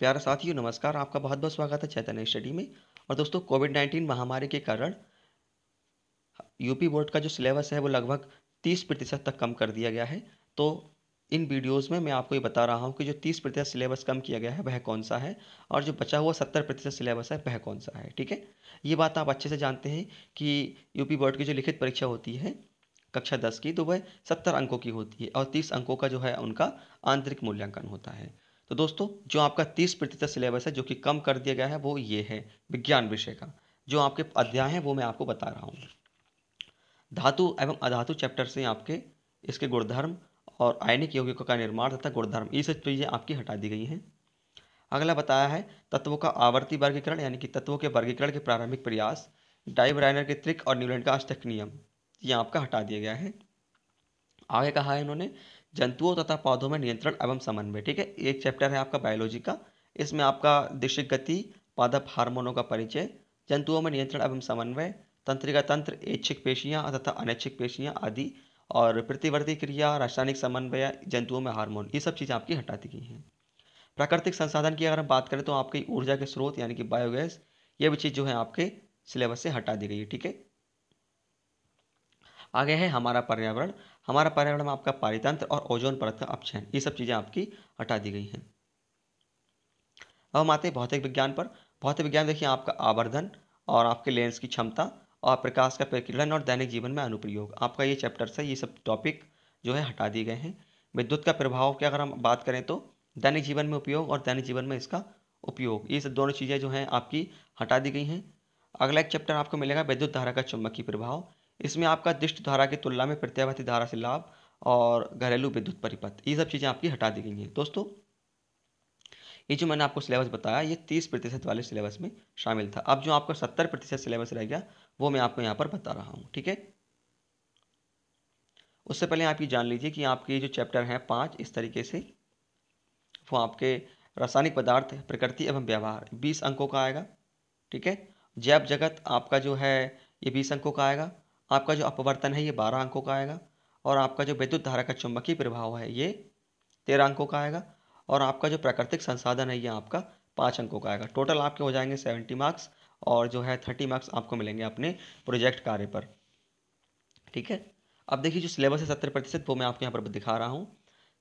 प्यारे साथियों नमस्कार आपका बहुत बहुत स्वागत है चैतन्य स्टडी में और दोस्तों कोविड नाइन्टीन महामारी के कारण यूपी बोर्ड का जो सिलेबस है वो लगभग तीस प्रतिशत तक कम कर दिया गया है तो इन वीडियोस में मैं आपको ये बता रहा हूँ कि जो तीस प्रतिशत सिलेबस कम किया गया है वह कौन सा है और जो बचा हुआ सत्तर प्रतिशत सिलेबस है वह कौन सा है ठीक है ये बात आप अच्छे से जानते हैं कि यूपी बोर्ड की जो लिखित परीक्षा होती है कक्षा दस की तो वह सत्तर अंकों की होती है और तीस अंकों का जो है उनका आंतरिक मूल्यांकन होता है तो दोस्तों जो आपका तीस प्रतिशत सिलेबस है जो कि कम कर दिया गया है वो ये है विज्ञान विषय का जो आपके अध्याय हैं वो मैं आपको बता रहा हूँ धातु एवं अधातु चैप्टर से आपके इसके गुणधर्म और आयनिक यौगिकों का निर्माण तथा गुणधर्म ये सब चीज़ें आपकी हटा दी गई हैं अगला बताया है तत्वों का आवर्ती वर्गीकरण यानी कि तत्वों के वर्गीकरण के प्रारंभिक प्रयास डाइब्राइनर के त्रिक और न्यूलैंड का अष्टक नियम ये आपका हटा दिया गया है आगे कहा है इन्होंने जंतुओं तथा पौधों में नियंत्रण एवं समन्वय ठीक है एक चैप्टर है आपका बायोलॉजी का इसमें आपका दिशिक गति पादप हार्मोनों का परिचय जंतुओं में नियंत्रण एवं समन्वय तंत्रिका तंत्र ऐच्छिक पेशियाँ तथा अनैच्छिक पेशियाँ आदि और प्रतिवर्ती क्रिया रासायनिक समन्वय जंतुओं में हार्मोन ये सब चीज़ें आपकी हटा दी गई हैं प्राकृतिक संसाधन की अगर हम बात करें तो आपकी ऊर्जा के स्रोत यानी कि बायोगैस ये भी चीज़ जो है आपके सिलेबस से हटा दी गई है ठीक है आगे है हमारा पर्यावरण हमारा पर्यावरण में आपका पारितंत्र और ओजोन परत का अपचयन ये सब चीज़ें आपकी हटा दी गई हैं अब हम आते हैं भौतिक विज्ञान पर भौतिक विज्ञान देखिए आपका आवर्धन और आपके लेंस की क्षमता और प्रकाश का प्रकीर्णन और दैनिक जीवन में अनुप्रयोग आपका ये चैप्टर है ये सब टॉपिक जो है हटा दिए गए हैं विद्युत का प्रभाव की अगर हम बात करें तो दैनिक जीवन में उपयोग और दैनिक जीवन में इसका उपयोग ये सब दोनों चीज़ें जो हैं आपकी हटा दी गई हैं अगला एक चैप्टर आपको मिलेगा विद्युत धारा का चुंबकीय प्रभाव इसमें आपका दिष्ट धारा की तुलना में प्रत्यावर्ती धारा से लाभ और घरेलू विद्युत परिपथ ये सब चीज़ें आपकी हटा दी गई हैं दोस्तों ये जो मैंने आपको सिलेबस बताया ये तीस प्रतिशत वाले सिलेबस में शामिल था अब जो आपका सत्तर प्रतिशत सिलेबस रह गया वो मैं आपको यहाँ पर बता रहा हूँ ठीक है उससे पहले आप ये जान लीजिए कि आपके जो चैप्टर हैं पाँच इस तरीके से वो आपके रासायनिक पदार्थ प्रकृति एवं व्यवहार बीस अंकों का आएगा ठीक है जैव जगत आपका जो है ये बीस अंकों का आएगा आपका जो अपवर्तन है ये बारह अंकों का आएगा और आपका जो विद्युत धारा का चुंबकीय प्रभाव है ये तेरह अंकों का आएगा और आपका जो प्राकृतिक संसाधन है ये आपका पाँच अंकों का आएगा टोटल आपके हो जाएंगे सेवेंटी मार्क्स और जो है थर्टी मार्क्स आपको मिलेंगे अपने प्रोजेक्ट कार्य पर ठीक है अब देखिए जो सिलेबस है सत्तर प्रतिशत वो मैं आपको यहाँ पर दिखा रहा हूँ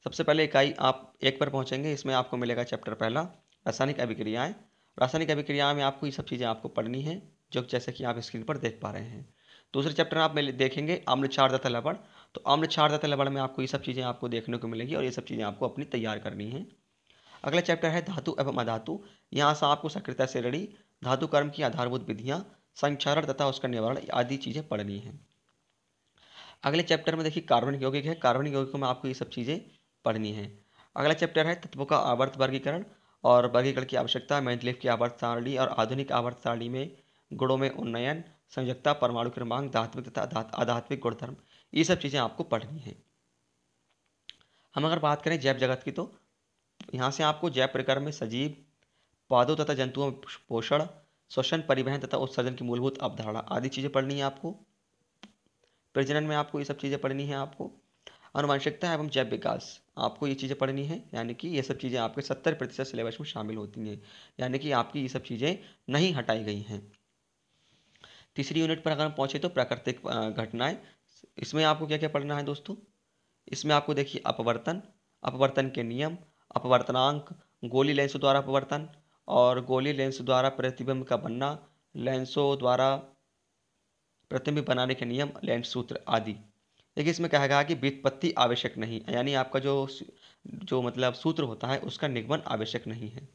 सबसे पहले इकाई आप एक पर पहुँचेंगे इसमें आपको मिलेगा चैप्टर पहला रासायनिक अभिक्रियाएँ रासायनिक अभिक्रियाएँ में आपको ये सब चीज़ें आपको पढ़नी है जो जैसे कि आप स्क्रीन पर देख पा रहे हैं दूसरे चैप्टर में आप देखेंगे आम्ल क्षार तथा लवण तो आम्ल क्षार तथा लवण में आपको ये सब चीज़ें आपको देखने को मिलेंगी और ये सब चीज़ें आपको अपनी तैयार करनी है अगला चैप्टर है धातु एवं अधातु यहाँ से आपको सक्रियता से रड़ी धातु कर्म की आधारभूत विधियाँ संक्षारण तथा उसका निवारण आदि चीज़ें पढ़नी हैं अगले चैप्टर में देखिए कार्बनिक यौगिक है कार्बनिक यौगिकों में आपको ये सब चीज़ें पढ़नी है अगला चैप्टर है तत्वों का आवर्त वर्गीकरण और वर्गीकरण की आवश्यकता मैंडलेव की आवर्त सारणी और आधुनिक आवर्त सारणी में गुणों में उन्नयन संयुक्ता परमाणु क्रमांक धात्विक तथा आध्यात्मिक गुणधर्म ये सब चीज़ें आपको पढ़नी है हम अगर बात करें जैव जगत की तो यहाँ से आपको जैव प्रकार में सजीव पादों तथा जंतुओं में पोषण श्वसन परिवहन तथा उत्सर्जन की मूलभूत अवधारणा आदि चीज़ें पढ़नी है आपको प्रजनन में आपको ये सब चीज़ें पढ़नी है आपको अनुवांशिकता एवं जैव विकास आपको ये चीज़ें पढ़नी है यानी कि ये सब चीज़ें आपके सत्तर प्रतिशत सिलेबस में शामिल होती हैं यानी कि आपकी ये सब चीज़ें नहीं हटाई गई हैं तीसरी यूनिट पर अगर हम पहुँचे तो प्राकृतिक घटनाएँ इसमें आपको क्या क्या पढ़ना है दोस्तों इसमें आपको देखिए अपवर्तन अपवर्तन के नियम अपवर्तनांक गोली लेंसों द्वारा अपवर्तन और गोली लेंस द्वारा प्रतिबिंब का बनना लेंसों द्वारा प्रतिबिंब बनाने के नियम लेंस सूत्र आदि देखिए इसमें कहा गया कि व्युत्पत्ति आवश्यक नहीं यानी आपका जो जो मतलब सूत्र होता है उसका निगमन आवश्यक नहीं है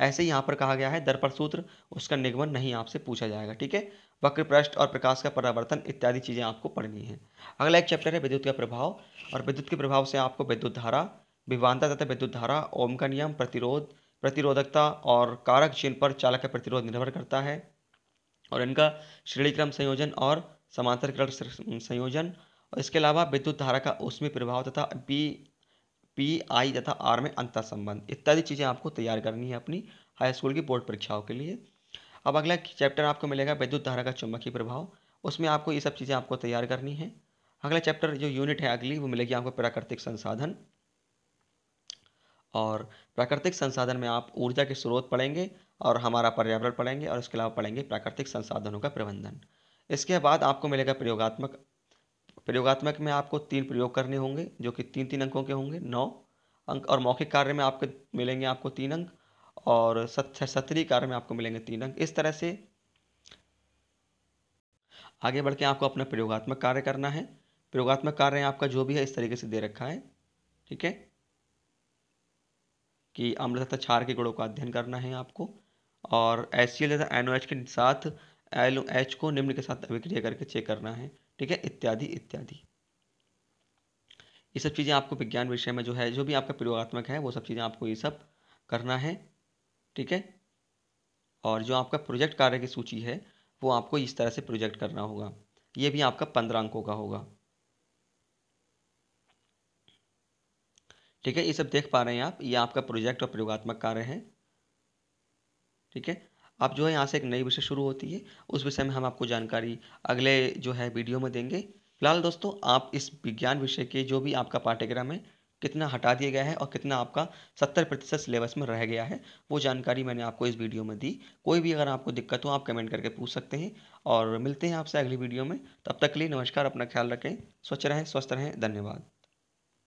ऐसे ही यहाँ पर कहा गया है दर्पण सूत्र उसका निगमन नहीं आपसे पूछा जाएगा ठीक है वक्र पृष्ठ और प्रकाश का परावर्तन इत्यादि चीज़ें आपको पढ़नी है अगला एक चैप्टर है विद्युत का प्रभाव और विद्युत के प्रभाव से आपको विद्युत धारा विवानता तथा विद्युत धारा ओम का नियम प्रतिरोध प्रतिरोधकता और कारक चिन्ह पर चालक का प्रतिरोध निर्भर करता है और इनका श्रेणी क्रम संयोजन और समांतर क्रम संयोजन और इसके अलावा विद्युत धारा का उसमें प्रभाव तथा बी पी आई तथा आर में अंतर संबंध इत्यादि चीज़ें आपको तैयार करनी है अपनी हाई स्कूल की बोर्ड परीक्षाओं के लिए अब अगला चैप्टर आपको मिलेगा विद्युत धारा का चुंबकीय प्रभाव उसमें आपको ये सब चीज़ें आपको तैयार करनी है अगला चैप्टर जो यूनिट है अगली वो मिलेगी आपको प्राकृतिक संसाधन और प्राकृतिक संसाधन में आप ऊर्जा के स्रोत पढ़ेंगे और हमारा पर्यावरण पढ़ेंगे और इसके अलावा पढ़ेंगे प्राकृतिक संसाधनों का प्रबंधन इसके बाद आपको मिलेगा प्रयोगात्मक प्रयोगात्मक में आपको तीन प्रयोग करने होंगे जो कि तीन तीन अंकों के होंगे नौ अंक और मौखिक कार्य में आपके मिलेंगे आपको तीन अंक और सत्य कार्य में आपको मिलेंगे तीन अंक इस तरह से आगे बढ़ के आपको अपना प्रयोगात्मक कार्य करना है प्रयोगात्मक कार्य आपका जो भी है इस तरीके से दे रखा है ठीक है कि अम्ल तथा क्षार के गुणों का अध्ययन करना है आपको और एस सी एल तथा एन के साथ एल एच को निम्न के साथ अभिक्रिया करके चेक करना है ठीक है इत्यादि इत्यादि ये सब चीज़ें आपको विज्ञान विषय में जो है जो भी आपका प्रयोगात्मक है वो सब चीज़ें आपको ये सब करना है ठीक है और जो आपका प्रोजेक्ट कार्य की सूची है वो आपको इस तरह से प्रोजेक्ट करना होगा ये भी आपका पंद्रह अंकों का होगा ठीक है ये सब देख पा रहे हैं आप ये आपका प्रोजेक्ट और प्रयोगात्मक कार्य है ठीक है अब जो है यहाँ से एक नई विषय शुरू होती है उस विषय में हम आपको जानकारी अगले जो है वीडियो में देंगे फिलहाल दोस्तों आप इस विज्ञान विषय के जो भी आपका पाठ्यक्रम है कितना हटा दिया गया है और कितना आपका सत्तर प्रतिशत सिलेबस में रह गया है वो जानकारी मैंने आपको इस वीडियो में दी कोई भी अगर आपको दिक्कत हो आप कमेंट करके पूछ सकते हैं और मिलते हैं आपसे अगली वीडियो में तब तक के लिए नमस्कार अपना ख्याल रखें स्वच्छ रहें स्वस्थ रहें धन्यवाद